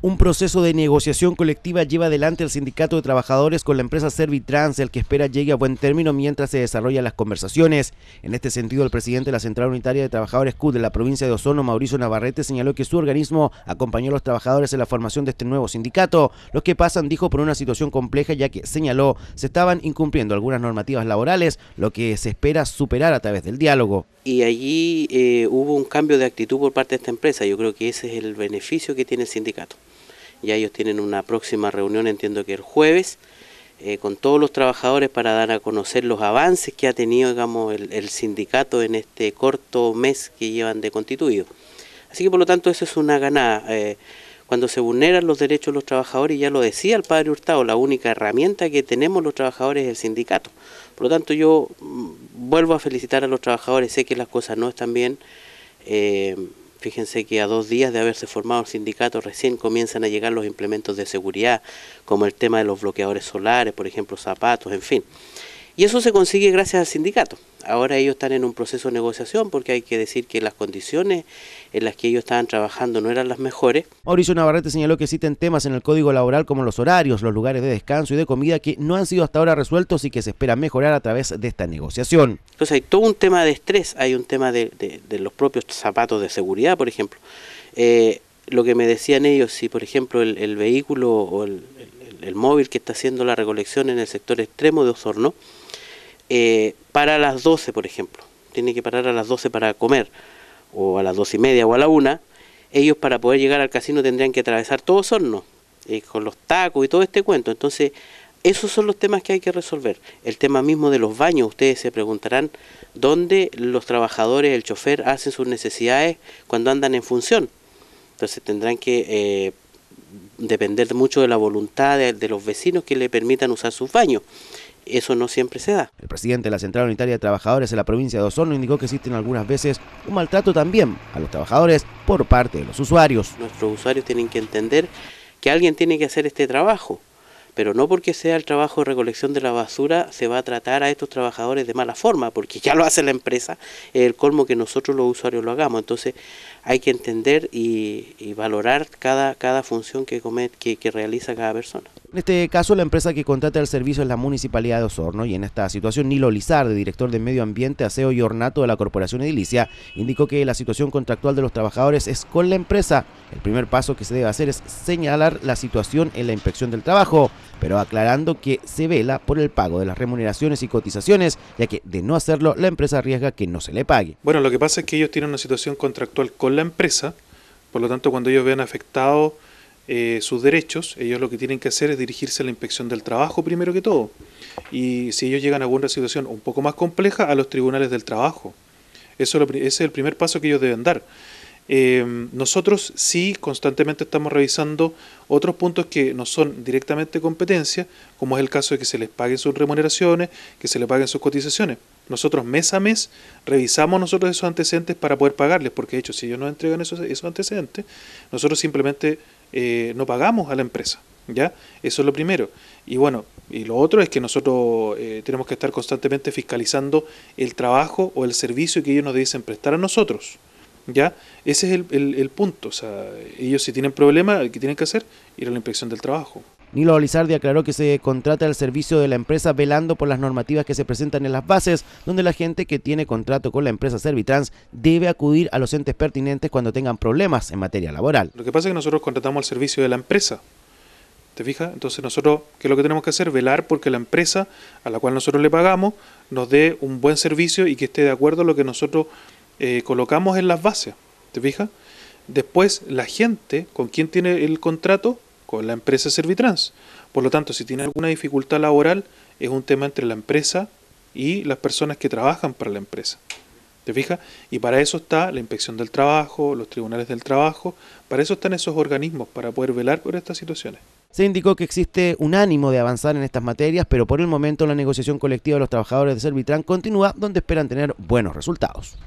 Un proceso de negociación colectiva lleva adelante el sindicato de trabajadores con la empresa Servitrans, el que espera llegue a buen término mientras se desarrollan las conversaciones. En este sentido, el presidente de la Central Unitaria de Trabajadores CUD de la provincia de Osono, Mauricio Navarrete, señaló que su organismo acompañó a los trabajadores en la formación de este nuevo sindicato. Los que pasan, dijo, por una situación compleja, ya que señaló se estaban incumpliendo algunas normativas laborales, lo que se espera superar a través del diálogo. Y allí eh, hubo un cambio de actitud por parte de esta empresa. Yo creo que ese es el beneficio que tiene el sindicato. Ya ellos tienen una próxima reunión, entiendo que el jueves, eh, con todos los trabajadores para dar a conocer los avances que ha tenido digamos, el, sindicato en este corto mes que llevan de constituido. Así que por lo tanto eso es una ganada. Eh, cuando se vulneran los derechos de los trabajadores, ya lo decía el padre Hurtado, la única herramienta que tenemos los trabajadores es el sindicato. Por lo tanto yo mm, vuelvo a felicitar a los trabajadores, sé que las cosas no están bien. Eh, Fíjense que a dos días de haberse formado el sindicato recién comienzan a llegar los implementos de seguridad, como el tema de los bloqueadores solares, por ejemplo, zapatos, en fin. Y eso se consigue gracias al sindicato. Ahora ellos están en un proceso de negociación porque hay que decir que las condiciones en las que ellos estaban trabajando no eran las mejores. Mauricio Navarrete señaló que existen temas en el código laboral como los horarios, los lugares de descanso y de comida que no han sido hasta ahora resueltos y que se espera mejorar a través de esta negociación. Entonces hay todo un tema de estrés, hay un tema de, los propios zapatos de seguridad, por ejemplo. Eh, lo que me decían ellos, si por ejemplo el, vehículo o el el móvil que está haciendo la recolección en el sector extremo de Osorno, eh, para las 12, por ejemplo. Tiene que parar a las 12 para comer, o a las 12 y media, o a la 1. Ellos para poder llegar al casino tendrían que atravesar todo Osorno, eh, con los tacos y todo este cuento. Entonces, esos son los temas que hay que resolver. El tema mismo de los baños, ustedes se preguntarán dónde los trabajadores, el chofer, hacen sus necesidades cuando andan en función. Entonces tendrán que eh, depender mucho de la voluntad de, los vecinos que le permitan usar sus baños eso no siempre se da. El presidente de la Central Unitaria de Trabajadores en la provincia de Osorno indicó que existen algunas veces un maltrato también a los trabajadores por parte de los usuarios. Nuestros usuarios tienen que entender que alguien tiene que hacer este trabajo pero no porque sea el trabajo de recolección de la basura se va a tratar a estos trabajadores de mala forma, porque ya lo hace la empresa, el colmo que nosotros los usuarios lo hagamos. Entonces hay que entender y, valorar cada, cada función que, que, realiza cada persona. En este caso, la empresa que contrata el servicio es la Municipalidad de Osorno y en esta situación Nilo Lizard, director de Medio Ambiente, Aseo y Ornato de la Corporación Edilicia, indicó que la situación contractual de los trabajadores es con la empresa. El primer paso que se debe hacer es señalar la situación en la inspección del trabajo pero aclarando que se vela por el pago de las remuneraciones y cotizaciones, ya que de no hacerlo la empresa arriesga que no se le pague. Bueno, lo que pasa es que ellos tienen una situación contractual con la empresa, por lo tanto cuando ellos vean afectados eh, sus derechos, ellos lo que tienen que hacer es dirigirse a la inspección del trabajo primero que todo. Y si ellos llegan a alguna situación un poco más compleja, a los tribunales del trabajo. Eso ese es el primer paso que ellos deben dar. Eh, nosotros sí constantemente estamos revisando otros puntos que no son directamente competencia, como es el caso de que se les paguen sus remuneraciones, que se les paguen sus cotizaciones. Nosotros mes a mes revisamos nosotros esos antecedentes para poder pagarles, porque de hecho si ellos nos entregan esos, antecedentes, nosotros simplemente eh, no pagamos a la empresa. ¿Ya? Eso es lo primero. Y bueno, y lo otro es que nosotros eh, tenemos que estar constantemente fiscalizando el trabajo o el servicio que ellos nos dicen prestar a nosotros. ¿Ya? Ese es el, punto. O sea, ellos si tienen problemas, ¿qué tienen que hacer? Ir a la inspección del trabajo. Nilo Olizardi aclaró que se contrata al servicio de la empresa velando por las normativas que se presentan en las bases, donde la gente que tiene contrato con la empresa Servitrans debe acudir a los entes pertinentes cuando tengan problemas en materia laboral. Lo que pasa es que nosotros contratamos al servicio de la empresa. ¿Te fijas? Entonces nosotros, ¿qué es lo que tenemos que hacer? Velar porque la empresa a la cual nosotros le pagamos nos dé un buen servicio y que esté de acuerdo a lo que nosotros eh, colocamos en las bases. ¿Te fijas? Después, la gente con quien tiene el contrato, con la empresa Servitrans. Por lo tanto, si tiene alguna dificultad laboral, es un tema entre la empresa y las personas que trabajan para la empresa. ¿Te fijas? Y para eso está la inspección del trabajo, los tribunales del trabajo, para eso están esos organismos, para poder velar por estas situaciones. Se indicó que existe un ánimo de avanzar en estas materias, pero por el momento la negociación colectiva de los trabajadores de Servitran continúa donde esperan tener buenos resultados.